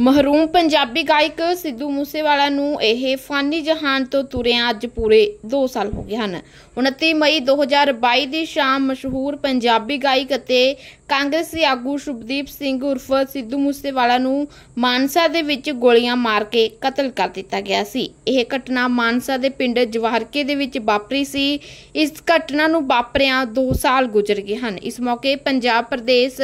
ਮਹਰੂਮ ਪੰਜਾਬੀ ਗਾਇਕ ਸਿੱਧੂ ਮੂਸੇਵਾਲਾ ਨੂੰ ਇਹ ਫਾਨੀ ਜਹਾਨ ਤੋਂ ਤੁਰਿਆਂ ਅੱਜ ਪੂਰੇ 2 ਸਾਲ ਹੋ ਗਏ ਹਨ 29 ਮਈ 2022 ਦੀ ਸ਼ਾਮ ਮਸ਼ਹੂਰ ਪੰਜਾਬੀ ਗਾਇਕ ਅਤੇ ਕਾਂਗਰਸੀ ਆਗੂ ਸ਼ੁਭਦੀਪ ਸਿੰਘ ਉਰਫ ਸਿੱਧੂ ਮੂਸੇਵਾਲਾ ਨੂੰ ਮਾਨਸਾ ਦੇ ਵਿੱਚ ਗੋਲੀਆਂ ਮਾਰ ਕੇ ਕਤਲ ਕਰ ਦਿੱਤਾ ਗਿਆ ਸੀ ਇਹ ਘਟਨਾ ਮਾਨਸਾ ਦੇ ਪਿੰਡ ਜਵਾਰਕੇ ਦੇ ਵਿੱਚ ਵਾਪਰੀ ਸੀ ਇਸ ਘਟਨਾ ਨੂੰ ਵਾਪਰਿਆਂ 2 ਸਾਲ ਗੁਜ਼ਰ ਗਏ ਹਨ ਇਸ ਮੌਕੇ ਪੰਜਾਬ ਪ੍ਰਦੇਸ਼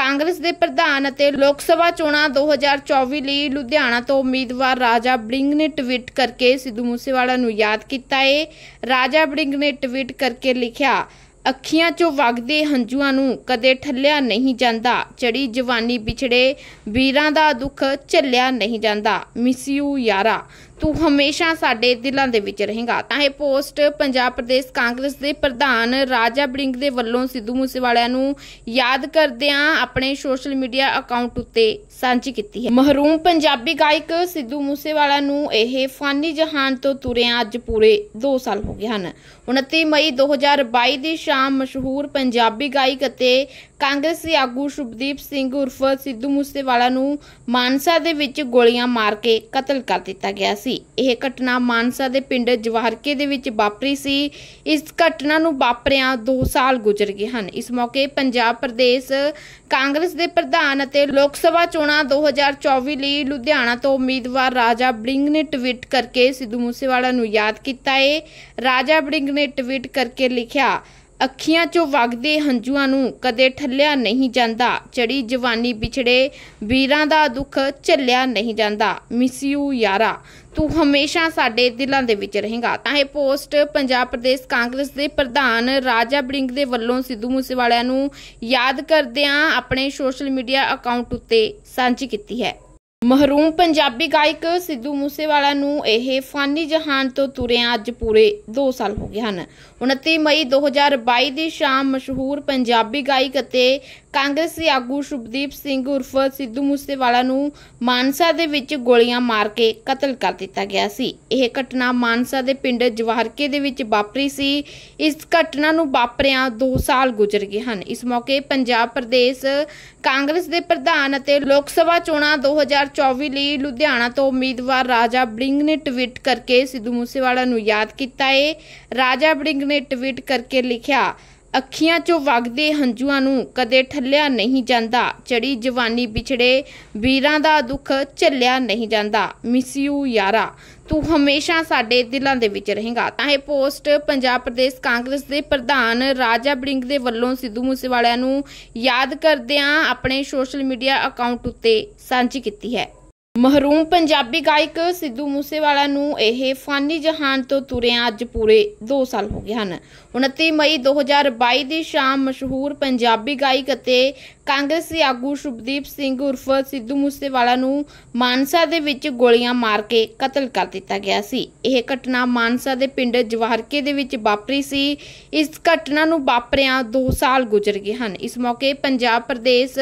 ਕਾਂਗਰਸ ਦੇ ਪ੍ਰਧਾਨ ਅਤੇ ਲੋਕ ਸਭਾ ਚੋਣਾਂ 2024 ਲਈ ਲੁਧਿਆਣਾ ਤੋਂ ਉਮੀਦਵਾਰ ਰਾਜਾ ਬ੍ਰਿੰਗ ਨੇ ਟਵੀਟ ਕਰਕੇ ਸਿੱਧੂ ਮੂਸੇਵਾਲਾ ਨੂੰ ਯਾਦ ਕੀਤਾ ਹੈ ਰਾਜਾ ਬ੍ਰਿੰਗ ਨੇ ਟਵੀਟ ਕਰਕੇ ਲਿਖਿਆ ਅੱਖੀਆਂ 'ਚੋਂ ਵਗਦੇ ਹੰਝੂਆਂ ਨੂੰ ਕਦੇ ਠੱਲਿਆ ਨਹੀਂ ਜਾਂਦਾ ਚੜੀ ਜਵਾਨੀ ਵਿਛੜੇ ਵੀਰਾਂ ਦਾ ਦੁੱਖ ਝੱਲਿਆ ਨਹੀਂ ਜਾਂਦਾ ਮਿਸ ਯੂ ਯਾਰਾ ਤੂੰ ਹਮੇਸ਼ਾ ਸਾਡੇ ਦਿਲਾਂ ਦੇ ਵਿੱਚ ਰਹੇਗਾ ਤਾਂ ਇਹ ਪੋਸਟ ਪੰਜਾਬ ਪ੍ਰਦੇਸ਼ ਕਾਂਗਰਸ ਦੇ ਪ੍ਰਧਾਨ ਰਾਜਾ ਬ੍ਰਿੰਗ ਦੇ ਵੱਲੋਂ ਸਿੱਧੂ ਮੂਸੇਵਾਲਾ ਨੂੰ ਯਾਦ ਕਰਦਿਆਂ ਆਪਣੇ ਸੋਸ਼ਲ ਮੀਡੀਆ ਅਕਾਊਂਟ ਉੱਤੇ ਸਾਂਝੀ ਕੀਤੀ ਹੈ ਮਹਰੂਮ ਪੰਜਾਬੀ ਗਾਇਕ ਸਿੱਧੂ ਮੂਸੇਵਾਲਾ ਨੂੰ ਇਹ ਫਾਨੀ ਜਹਾਨ ਤੋਂ ਤੁਰਿਆਂ ਅੱਜ ਪੂਰੇ 2 ਸਾਲ ਹੋ ਗਏ ਹਨ 29 ਮਈ 2022 ਦੀ ਸ਼ਾਮ ਮਸ਼ਹੂਰ ਪੰਜਾਬੀ ਗਾਇਕ ਅਤੇ ਕਾਂਗਰਸੀ ਆਗੂ ਸ਼ੁਭਦੀਪ ਸਿੰਘ ਉਰਫ ਸਿੱਧੂ ਮੂਸੇਵਾਲਾ ਨੂੰ ਮਾਨਸਾ ਦੇ ਵਿੱਚ ਗੋਲੀਆਂ ਮਾਰ ਕੇ ਕਤਲ ਕਰ ਦਿੱਤਾ ਗਿਆ ਸੀ ਇਹ ਘਟਨਾ ਮਾਨਸਾ ਦੇ ਪਿੰਡ ਜਵਾਰਕੇ ਦੇ ਵਿੱਚ ਵਾਪਰੀ ਸੀ ਇਸ ਘਟਨਾ ਨੂੰ ਵਾਪਰਿਆਂ 2 ਸਾਲ ਗੁਜ਼ਰ ਗਏ ਹਨ ਇਸ ਮੌਕੇ ਪੰਜਾਬ ਪ੍ਰਦੇਸ਼ ਕਾਂਗਰਸ ਦੇ ਪ੍ਰਧਾਨ ਅਤੇ ਲੋਕ ਸਭਾ ਚੋਣਾਂ 2024 ਲਈ ਲੁਧਿਆਣਾ ਤੋਂ ਉਮੀਦਵਾਰ ਰਾਜਾ ਬੜਿੰਗ ਨੇ ਟਵੀਟ ਕਰਕੇ ਸਿੱਧੂ ਮੂਸੇਵਾਲਾ ਨੂੰ ਯਾਦ ਕੀਤਾ ਹੈ ਰਾਜਾ ਬੜਿੰਗ ਨੇ ਟਵੀਟ ਕਰਕੇ ਲਿਖਿਆ ਅੱਖੀਆਂ 'ਚੋਂ ਵਗਦੇ ਹੰਝੂਆਂ ਨੂੰ ਕਦੇ ਠੱਲਿਆ ਨਹੀਂ ਜਾਂਦਾ ਚੜੀ ਜਵਾਨੀ ਵਿਛੜੇ ਵੀਰਾਂ ਦਾ ਦੁੱਖ ਝੱਲਿਆ ਨਹੀਂ ਜਾਂਦਾ ਮਿਸ ਯੂ ਯਾਰਾ ਤੂੰ ਹਮੇਸ਼ਾ ਸਾਡੇ ਦਿਲਾਂ ਦੇ ਵਿੱਚ ਰਹੇਗਾ ਤਾਂ ਇਹ ਪੋਸਟ ਪੰਜਾਬ ਪ੍ਰਦੇਸ਼ ਕਾਂਗਰਸ ਦੇ ਪ੍ਰਧਾਨ ਰਾਜਾ ਬੜਿੰਗ ਦੇ ਵੱਲੋਂ ਸਿੱਧੂ ਮੂਸੇਵਾਲਿਆਂ ਨੂੰ ਯਾਦ ਕਰਦਿਆਂ ਆਪਣੇ ਸੋਸ਼ਲ ਮੀਡੀਆ ਅਕਾਊਂਟ ਉੱਤੇ ਸਾਂਝੀ ਕੀਤੀ ਹੈ ਮਹਰੂਮ ਪੰਜਾਬੀ ਗਾਇਕ ਸਿੱਧੂ ਮੂਸੇਵਾਲਾ ਨੂੰ ਇਹ ਫਾਨੀ ਜਹਾਨ ਤੋਂ ਤੁਰੇ ਅੱਜ ਪੂਰੇ 2 ਸਾਲ ਹੋ ਗਏ ਹਨ 29 ਮਈ 2022 ਦੀ ਸ਼ਾਮ ਮਸ਼ਹੂਰ ਪੰਜਾਬੀ ਗਾਇਕ ਅਤੇ ਕਾਂਗਰਸੀ ਆਗੂ ਸ਼ੁਭਦੀਪ ਸਿੰਘ ਉਰਫ ਸਿੱਧੂ ਮੂਸੇਵਾਲਾ ਨੂੰ ਮਾਨਸਾ ਦੇ ਵਿੱਚ ਗੋਲੀਆਂ ਮਾਰ ਕੇ ਕਤਲ ਕਰ ਦਿੱਤਾ ਗਿਆ ਸੀ ਇਹ ਘਟਨਾ ਮਾਨਸਾ ਦੇ ਪਿੰਡ ਜਵਾਰਕੇ ਦੇ ਵਿੱਚ ਵਾਪਰੀ ਸੀ ਇਸ ਘਟਨਾ ਨੂੰ ਵਾਪਰਿਆਂ 2 ਸਾਲ ਗੁਜ਼ਰ ਗਏ ਹਨ ਇਸ ਮੌਕੇ ਪੰਜਾਬ ਪ੍ਰਦੇਸ਼ ਕਾਂਗਰਸ ਦੇ ਪ੍ਰਧਾਨ ਅਤੇ ਲੋਕ ਸਭਾ ਚੋਣਾਂ 2024 ਲਈ ਲੁਧਿਆਣਾ ਤੋਂ ਉਮੀਦਵਾਰ ਰਾਜਾ ਬ੍ਰਿੰਗ ਨੇ ਟਵੀਟ ਕਰਕੇ ਸਿੱਧੂ ਮੂਸੇਵਾਲਾ ਨੂੰ ਯਾਦ ਕੀਤਾ ਹੈ ਰਾਜਾ ਬ੍ਰਿੰਗ ਨੇ ਟਵੀਟ ਕਰਕੇ ਲਿਖਿਆ ਅੱਖੀਆਂ 'ਚੋਂ ਵਗਦੇ ਹੰਝੂਆਂ ਨੂੰ ਕਦੇ ਠੱਲਿਆ ਨਹੀਂ ਜਾਂਦਾ ਚੜੀ ਜਵਾਨੀ ਵਿਛੜੇ ਵੀਰਾਂ ਦਾ ਦੁੱਖ ਝੱਲਿਆ ਨਹੀਂ ਜਾਂਦਾ ਮਿਸ ਯੂ ਯਾਰਾ ਤੂੰ ਹਮੇਸ਼ਾ ਸਾਡੇ ਦਿਲਾਂ ਦੇ ਵਿੱਚ ਰਹੇਗਾ ਤਾਂ ਇਹ ਪੋਸਟ ਪੰਜਾਬ ਪ੍ਰਦੇਸ਼ ਕਾਂਗਰਸ ਦੇ ਪ੍ਰਧਾਨ ਰਾਜਾ ਬ੍ਰਿੰਗ ਦੇ ਵੱਲੋਂ ਸਿੱਧੂ ਮੂਸੇਵਾਲਿਆਂ ਨੂੰ ਯਾਦ ਕਰਦਿਆਂ ਆਪਣੇ ਸੋਸ਼ਲ ਮੀਡੀਆ ਅਕਾਊਂਟ ਉੱਤੇ ਸਾਂਝੀ ਕੀਤੀ ਹੈ ਮਹਰੂਮ ਪੰਜਾਬੀ ਗਾਇਕ ਸਿੱਧੂ ਮੂਸੇਵਾਲਾ ਨੂੰ ਇਹ ਫਾਨੀ ਜਹਾਨ ਤੋਂ ਤੁਰਿਆ ਅੱਜ ਪੂਰੇ 2 ਸਾਲ ਹੋ ਗਏ ਹਨ 29 ਮਈ 2022 ਦੀ ਸ਼ਾਮ ਮਸ਼ਹੂਰ ਪੰਜਾਬੀ ਗਾਇਕ ਅਤੇ ਕਾਂਗਰਸੀ ਆਗੂ ਸ਼ੁਭਦੀਪ ਸਿੰਘ ਉਰਫ ਸਿੱਧੂ ਮੂਸੇਵਾਲਾ ਨੂੰ ਮਾਨਸਾ ਦੇ ਵਿੱਚ ਗੋਲੀਆਂ ਮਾਰ ਕੇ ਕਤਲ ਕਰ ਦਿੱਤਾ ਗਿਆ ਸੀ ਇਹ ਘਟਨਾ ਮਾਨਸਾ ਦੇ ਪਿੰਡ ਜਵਾਰਕੇ ਦੇ ਵਿੱਚ ਵਾਪਰੀ ਸੀ ਇਸ ਘਟਨਾ ਨੂੰ ਵਾਪਰਿਆਂ 2 ਸਾਲ ਗੁਜ਼ਰ ਗਏ ਹਨ ਇਸ ਮੌਕੇ ਪੰਜਾਬ ਪ੍ਰਦੇਸ਼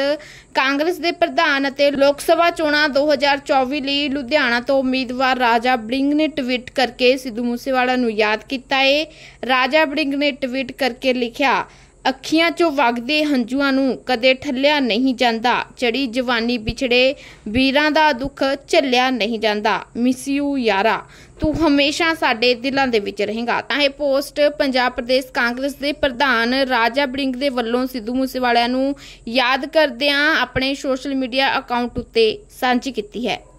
ਕਾਂਗਰਸ ਦੇ ਪ੍ਰਧਾਨ ਅਤੇ ਲੋਕ ਸਭਾ ਚੋਣਾਂ 2024 ਲਈ ਲੁਧਿਆਣਾ ਤੋਂ ਉਮੀਦਵਾਰ ਰਾਜਾ ਬੜਿੰਗ ਨੇ ਟਵੀਟ ਕਰਕੇ ਸਿੱਧੂ ਮੂਸੇਵਾਲਾ ਨੂੰ ਯਾਦ ਕੀਤਾ ਹੈ ਰਾਜਾ ਬੜਿੰਗ ਨੇ ਟਵੀਟ ਕਰਕੇ ਲਿਖਿਆ ਅੱਖੀਆਂ 'ਚੋਂ ਵਗਦੇ ਹੰਝੂਆਂ ਨੂੰ ਕਦੇ ਠੱਲਿਆ ਨਹੀਂ ਜਾਂਦਾ ਚੜੀ ਜਵਾਨੀ ਵਿਛੜੇ ਵੀਰਾਂ ਦਾ ਦੁੱਖ ਝੱਲਿਆ ਨਹੀਂ ਜਾਂਦਾ ਮਿਸ ਯੂ ਯਾਰਾ ਤੂੰ ਹਮੇਸ਼ਾ ਸਾਡੇ ਦਿਲਾਂ ਦੇ ਵਿੱਚ ਰਹੇਗਾ ਤਾਂ ਇਹ ਪੋਸਟ ਪੰਜਾਬ ਪ੍ਰਦੇਸ਼ ਕਾਂਗਰਸ ਦੇ ਪ੍ਰਧਾਨ ਰਾਜਾ ਬੜਿੰਗ ਦੇ ਵੱਲੋਂ ਸਿੱਧੂ ਮੂਸੇਵਾਲਿਆਂ ਨੂੰ ਯਾਦ ਕਰਦਿਆਂ ਆਪਣੇ ਸੋਸ਼ਲ ਮੀਡੀਆ ਅਕਾਊਂਟ ਉੱਤੇ ਸਾਂਝੀ ਕੀਤੀ ਹੈ